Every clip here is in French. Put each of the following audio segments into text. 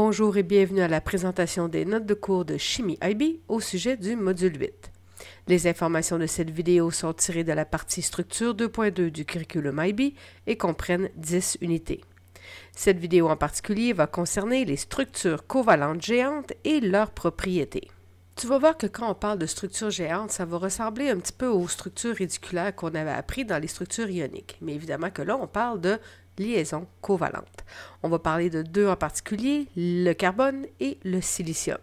Bonjour et bienvenue à la présentation des notes de cours de Chimie IB au sujet du module 8. Les informations de cette vidéo sont tirées de la partie structure 2.2 du curriculum IB et comprennent 10 unités. Cette vidéo en particulier va concerner les structures covalentes géantes et leurs propriétés. Tu vas voir que quand on parle de structures géantes, ça va ressembler un petit peu aux structures ridiculaires qu'on avait appris dans les structures ioniques. Mais évidemment que là, on parle de liaisons covalentes. On va parler de deux en particulier, le carbone et le silicium.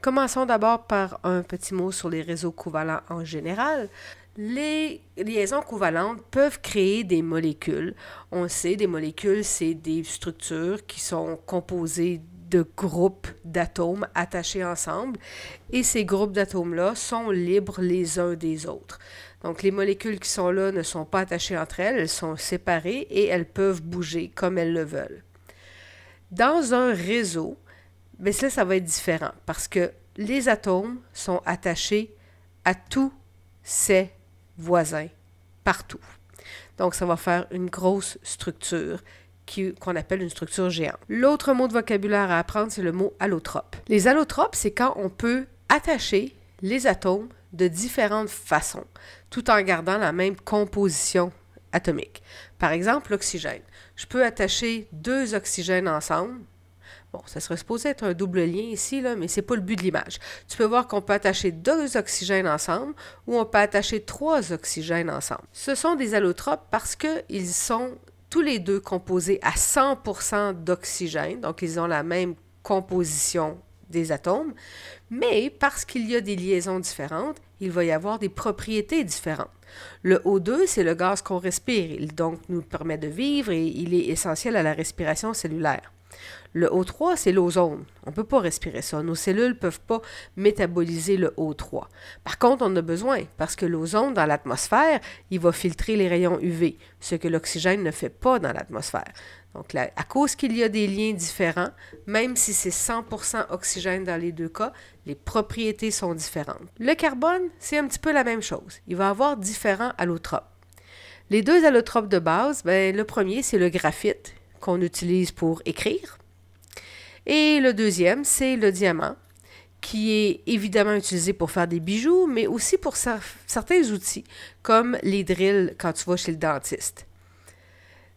Commençons d'abord par un petit mot sur les réseaux covalents en général. Les liaisons covalentes peuvent créer des molécules. On sait, des molécules, c'est des structures qui sont composées de groupes d'atomes attachés ensemble et ces groupes d'atomes-là sont libres les uns des autres. Donc les molécules qui sont là ne sont pas attachées entre elles, elles sont séparées et elles peuvent bouger comme elles le veulent. Dans un réseau, mais ben, cela, ça va être différent parce que les atomes sont attachés à tous ses voisins partout. Donc, ça va faire une grosse structure qu'on appelle une structure géante. L'autre mot de vocabulaire à apprendre, c'est le mot allotrope. Les allotropes, c'est quand on peut attacher les atomes de différentes façons, tout en gardant la même composition atomique. Par exemple, l'oxygène. Je peux attacher deux oxygènes ensemble. Bon, ça serait supposé être un double lien ici, là, mais ce n'est pas le but de l'image. Tu peux voir qu'on peut attacher deux oxygènes ensemble ou on peut attacher trois oxygènes ensemble. Ce sont des allotropes parce qu'ils sont tous les deux composés à 100% d'oxygène, donc ils ont la même composition des atomes, mais parce qu'il y a des liaisons différentes, il va y avoir des propriétés différentes. Le O2, c'est le gaz qu'on respire, il donc nous permet de vivre et il est essentiel à la respiration cellulaire. Le O3, c'est l'ozone. On ne peut pas respirer ça. Nos cellules ne peuvent pas métaboliser le O3. Par contre, on a besoin parce que l'ozone dans l'atmosphère, il va filtrer les rayons UV, ce que l'oxygène ne fait pas dans l'atmosphère. Donc, à cause qu'il y a des liens différents, même si c'est 100% oxygène dans les deux cas, les propriétés sont différentes. Le carbone, c'est un petit peu la même chose. Il va avoir différents allotropes. Les deux allotropes de base, ben, le premier, c'est le graphite qu'on utilise pour écrire. Et le deuxième, c'est le diamant, qui est évidemment utilisé pour faire des bijoux, mais aussi pour certains outils, comme les drills quand tu vas chez le dentiste.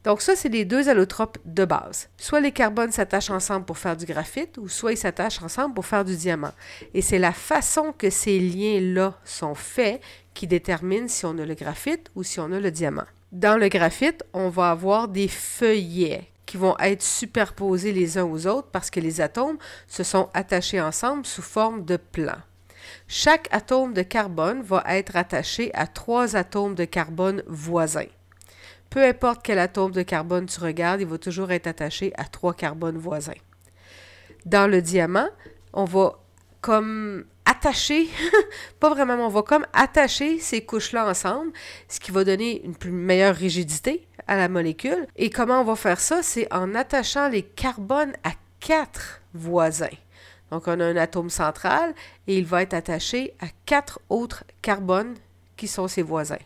Donc ça, c'est les deux allotropes de base. Soit les carbones s'attachent ensemble pour faire du graphite, ou soit ils s'attachent ensemble pour faire du diamant. Et c'est la façon que ces liens-là sont faits qui détermine si on a le graphite ou si on a le diamant. Dans le graphite, on va avoir des feuillets qui vont être superposés les uns aux autres parce que les atomes se sont attachés ensemble sous forme de plans. Chaque atome de carbone va être attaché à trois atomes de carbone voisins. Peu importe quel atome de carbone tu regardes, il va toujours être attaché à trois carbones voisins. Dans le diamant, on va comme attacher, pas vraiment, on va comme attacher ces couches-là ensemble, ce qui va donner une meilleure rigidité à la molécule. Et comment on va faire ça? C'est en attachant les carbones à quatre voisins. Donc, on a un atome central et il va être attaché à quatre autres carbones qui sont ses voisins.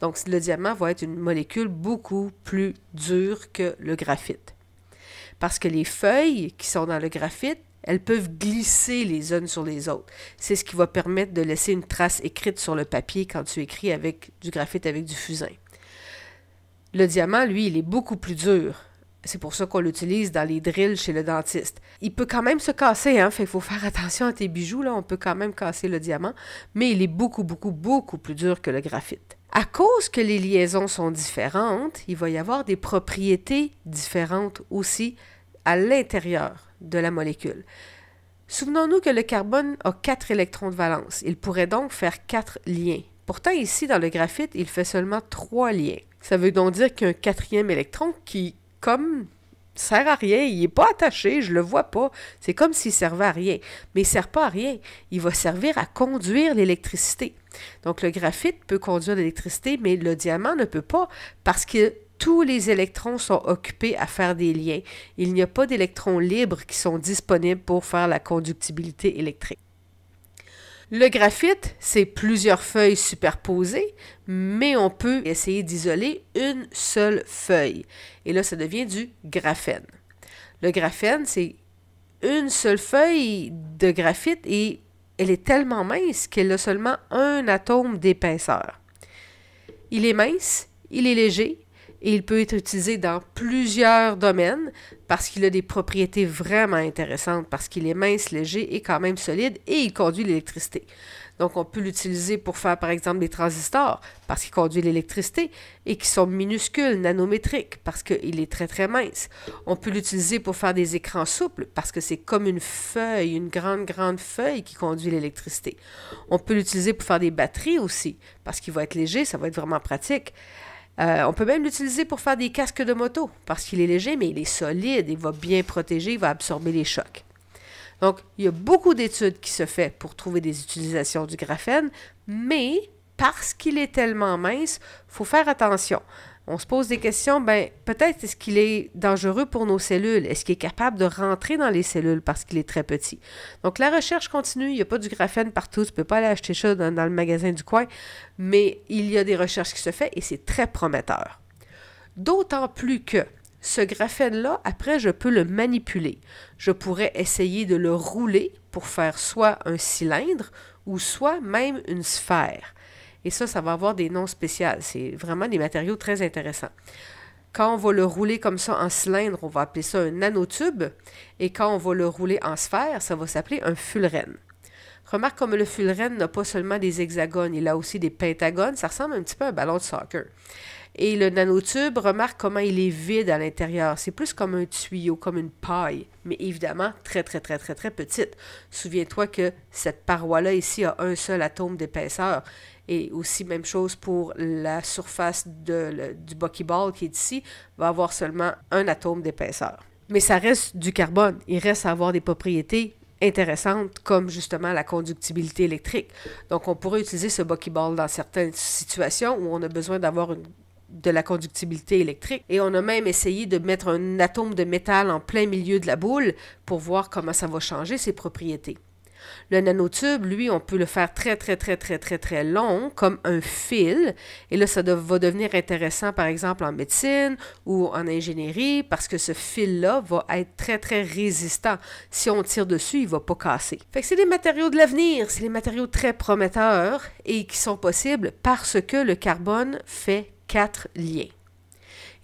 Donc, le diamant va être une molécule beaucoup plus dure que le graphite. Parce que les feuilles qui sont dans le graphite elles peuvent glisser les unes sur les autres. C'est ce qui va permettre de laisser une trace écrite sur le papier quand tu écris avec du graphite avec du fusain. Le diamant, lui, il est beaucoup plus dur. C'est pour ça qu'on l'utilise dans les drills chez le dentiste. Il peut quand même se casser, hein, fait faut faire attention à tes bijoux, là, on peut quand même casser le diamant, mais il est beaucoup, beaucoup, beaucoup plus dur que le graphite. À cause que les liaisons sont différentes, il va y avoir des propriétés différentes aussi à l'intérieur de la molécule. Souvenons-nous que le carbone a quatre électrons de valence. Il pourrait donc faire quatre liens. Pourtant, ici, dans le graphite, il fait seulement trois liens. Ça veut donc dire qu'un quatrième électron qui, comme sert à rien, il n'est pas attaché, je le vois pas. C'est comme s'il servait à rien. Mais il ne sert pas à rien. Il va servir à conduire l'électricité. Donc le graphite peut conduire l'électricité, mais le diamant ne peut pas parce qu'il tous les électrons sont occupés à faire des liens. Il n'y a pas d'électrons libres qui sont disponibles pour faire la conductibilité électrique. Le graphite, c'est plusieurs feuilles superposées, mais on peut essayer d'isoler une seule feuille. Et là, ça devient du graphène. Le graphène, c'est une seule feuille de graphite et elle est tellement mince qu'elle a seulement un atome d'épaisseur. Il est mince, il est léger, et il peut être utilisé dans plusieurs domaines parce qu'il a des propriétés vraiment intéressantes, parce qu'il est mince, léger et quand même solide et il conduit l'électricité. Donc on peut l'utiliser pour faire par exemple des transistors parce qu'il conduit l'électricité et qui sont minuscules, nanométriques parce qu'il est très très mince. On peut l'utiliser pour faire des écrans souples parce que c'est comme une feuille, une grande grande feuille qui conduit l'électricité. On peut l'utiliser pour faire des batteries aussi parce qu'il va être léger, ça va être vraiment pratique. Euh, on peut même l'utiliser pour faire des casques de moto parce qu'il est léger, mais il est solide, il va bien protéger, il va absorber les chocs. Donc, il y a beaucoup d'études qui se font pour trouver des utilisations du graphène, mais parce qu'il est tellement mince, il faut faire attention on se pose des questions, ben, peut-être est-ce qu'il est dangereux pour nos cellules? Est-ce qu'il est capable de rentrer dans les cellules parce qu'il est très petit? Donc, la recherche continue. Il n'y a pas du graphène partout. Tu ne peux pas aller acheter ça dans, dans, le magasin du coin, mais il y a des recherches qui se font et c'est très prometteur. D'autant plus que ce graphène-là, après, je peux le manipuler. Je pourrais essayer de le rouler pour faire soit un cylindre ou soit même une sphère. Et ça, ça va avoir des noms spéciaux. C'est vraiment des matériaux très intéressants. Quand on va le rouler comme ça en cylindre, on va appeler ça un nanotube. Et quand on va le rouler en sphère, ça va s'appeler un fullerène. Remarque comme le fullerène n'a pas seulement des hexagones, il a aussi des pentagones. Ça ressemble un petit peu à un ballon de soccer. Et le nanotube, remarque comment il est vide à l'intérieur. C'est plus comme un tuyau, comme une paille, mais évidemment très, très, très, très, très petite. Souviens-toi que cette paroi-là ici a un seul atome d'épaisseur. Et aussi, même chose pour la surface de, du buckyball qui est ici, va avoir seulement un atome d'épaisseur. Mais ça reste du carbone. Il reste à avoir des propriétés intéressantes comme justement la conductibilité électrique. Donc, on pourrait utiliser ce buckyball dans certaines situations où on a besoin d'avoir une de la conductibilité électrique. Et on a même essayé de mettre un atome de métal en plein milieu de la boule pour voir comment ça va changer ses propriétés. Le nanotube, lui, on peut le faire très, très, très, très, très, très long, comme un fil. Et là, ça va devenir intéressant, par exemple, en médecine ou en ingénierie, parce que ce fil-là va être très, très résistant. Si on tire dessus, il ne va pas casser. c'est des matériaux de l'avenir, c'est les matériaux très prometteurs et qui sont possibles parce que le carbone fait quatre liens.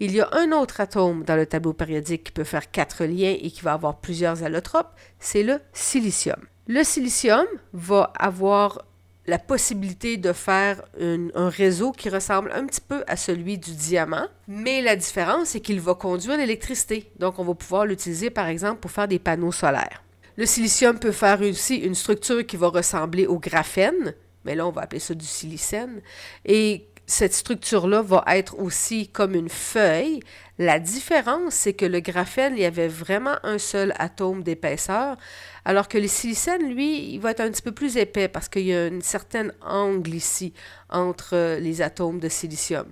Il y a un autre atome dans le tableau périodique qui peut faire quatre liens et qui va avoir plusieurs allotropes, c'est le silicium. Le silicium va avoir la possibilité de faire un réseau qui ressemble un petit peu à celui du diamant, mais la différence, c'est qu'il va conduire l'électricité. Donc, on va pouvoir l'utiliser, par exemple, pour faire des panneaux solaires. Le silicium peut faire aussi une structure qui va ressembler au graphène, mais là, on va appeler ça du silicène. Et cette structure-là va être aussi comme une feuille. La différence, c'est que le graphène, il y avait vraiment un seul atome d'épaisseur, alors que le silicène, lui, il va être un petit peu plus épais parce qu'il y a une certaine angle ici entre euh, les atomes de silicium.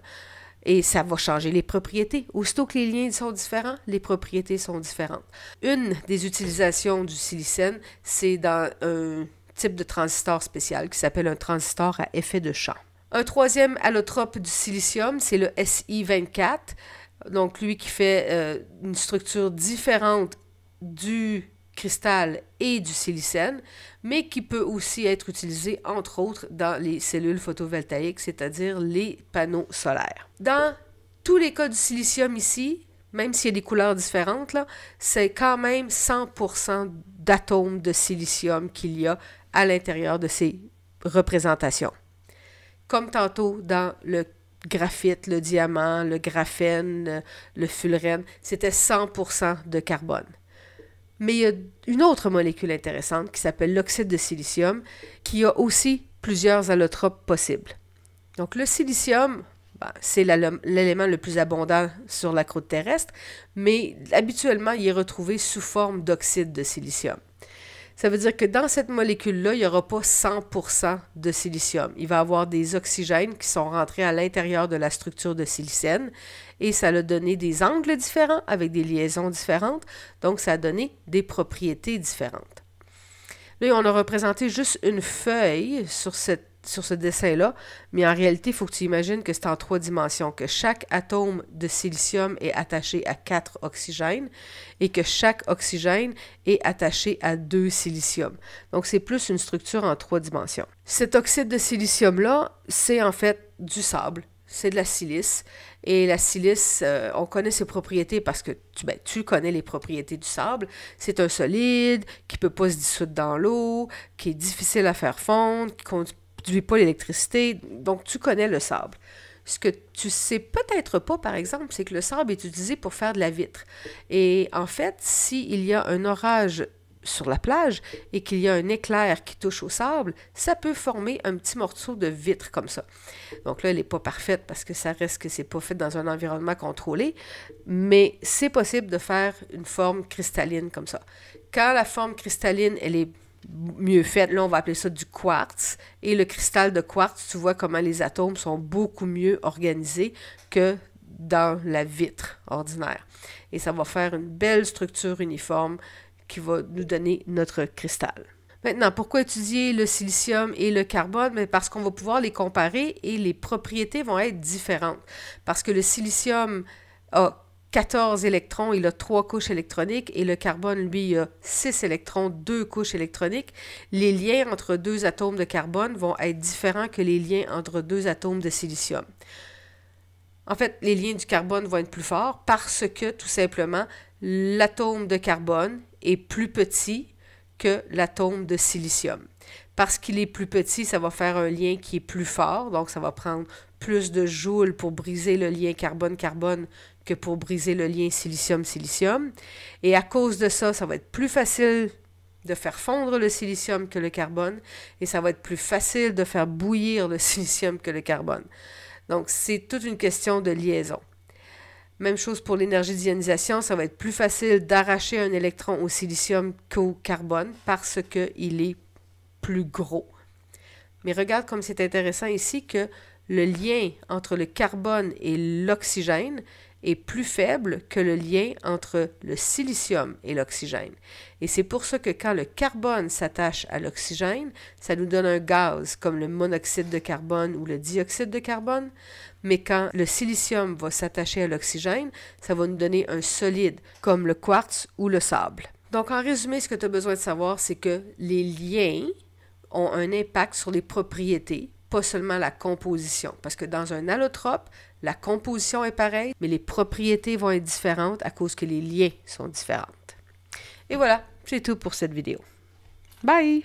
Et ça va changer les propriétés. Aussitôt que les liens sont différents, les propriétés sont différentes. Une des utilisations du silicène, c'est dans un type de transistor spécial qui s'appelle un transistor à effet de champ. Un troisième allotrope du silicium, c'est le Si24. Donc, lui qui fait euh, une structure différente du cristal et du silicène, mais qui peut aussi être utilisé, entre autres, dans les cellules photovoltaïques, c'est-à-dire les panneaux solaires. Dans tous les cas du silicium ici, même s'il y a des couleurs différentes, c'est quand même 100% d'atomes de silicium qu'il y a à l'intérieur de ces représentations comme tantôt dans le graphite, le diamant, le graphène, euh, le fullerène, c'était 100% de carbone. Mais il y a une autre molécule intéressante qui s'appelle l'oxyde de silicium, qui a aussi plusieurs allotropes possibles. Donc le silicium, ben, c'est l'élément le plus abondant sur la croûte terrestre, mais habituellement, il est retrouvé sous forme d'oxyde de silicium. Ça veut dire que dans cette molécule-là, il n'y aura pas 100% de silicium. Il va avoir des oxygènes qui sont rentrés à l'intérieur de la structure de silicène et ça a donné des angles différents avec des liaisons différentes. Donc, ça a donné des propriétés différentes. Là, on a représenté juste une feuille sur cette sur ce dessin-là, mais en réalité, il faut que tu imagines que c'est en trois dimensions, que chaque atome de silicium est attaché à quatre oxygènes et que chaque oxygène est attaché à deux siliciums. Donc, c'est plus une structure en trois dimensions. Cet oxyde de silicium-là, c'est en fait du sable c'est de la silice. Et la silice, euh, on connaît ses propriétés parce que ben, tu, connais les propriétés du sable. C'est un solide qui ne peut pas se dissoudre dans l'eau, qui est difficile à faire fondre, qui ne pas l'électricité, donc tu connais le sable. Ce que tu sais peut-être pas, par exemple, c'est que le sable est utilisé pour faire de la vitre. Et en fait, s'il y a un orage sur la plage et qu'il y a un éclair qui touche au sable, ça peut former un petit morceau de vitre comme ça. Donc là, elle n'est pas parfaite parce que ça reste que c'est pas fait dans un environnement contrôlé, mais c'est possible de faire une forme cristalline comme ça. Quand la forme cristalline, elle est mieux faite. Là, on va appeler ça du quartz. Et le cristal de quartz, tu vois comment les atomes sont beaucoup mieux organisés que dans la vitre ordinaire. Et ça va faire une belle structure uniforme qui va nous donner notre cristal. Maintenant, pourquoi étudier le silicium et le carbone? Ben, parce qu'on va pouvoir les comparer et les propriétés vont être différentes. Parce que le silicium a 14 électrons, il a trois couches électroniques et le carbone, lui, a 6 électrons, deux couches électroniques. Les liens entre deux atomes de carbone vont être différents que les liens entre deux atomes de silicium. En fait, les liens du carbone vont être plus forts parce que, tout simplement, l'atome de carbone est plus petit que l'atome de silicium. Parce qu'il est plus petit, ça va faire un lien qui est plus fort, donc ça va prendre plus de joules pour briser le lien carbone-carbone que pour briser le lien silicium-silicium. Et à cause de ça, ça va être plus facile de faire fondre le silicium que le carbone, et ça va être plus facile de faire bouillir le silicium que le carbone. Donc, c'est toute une question de liaison. Même chose pour l'énergie d'ionisation, ça va être plus facile d'arracher un électron au silicium qu'au carbone parce qu'il est plus gros. Mais regarde comme c'est intéressant ici que le lien entre le carbone et l'oxygène est plus faible que le lien entre le silicium et l'oxygène. Et c'est pour ça que quand le carbone s'attache à l'oxygène, ça nous donne un gaz comme le monoxyde de carbone ou le dioxyde de carbone. Mais quand le silicium va s'attacher à l'oxygène, ça va nous donner un solide comme le quartz ou le sable. Donc en résumé, ce que tu as besoin de savoir, c'est que les liens ont un impact sur les propriétés pas seulement la composition. Parce que dans un allotrope, la composition est pareille, mais les propriétés vont être différentes à cause que les liens sont différents. Et voilà, c'est tout pour cette vidéo. Bye!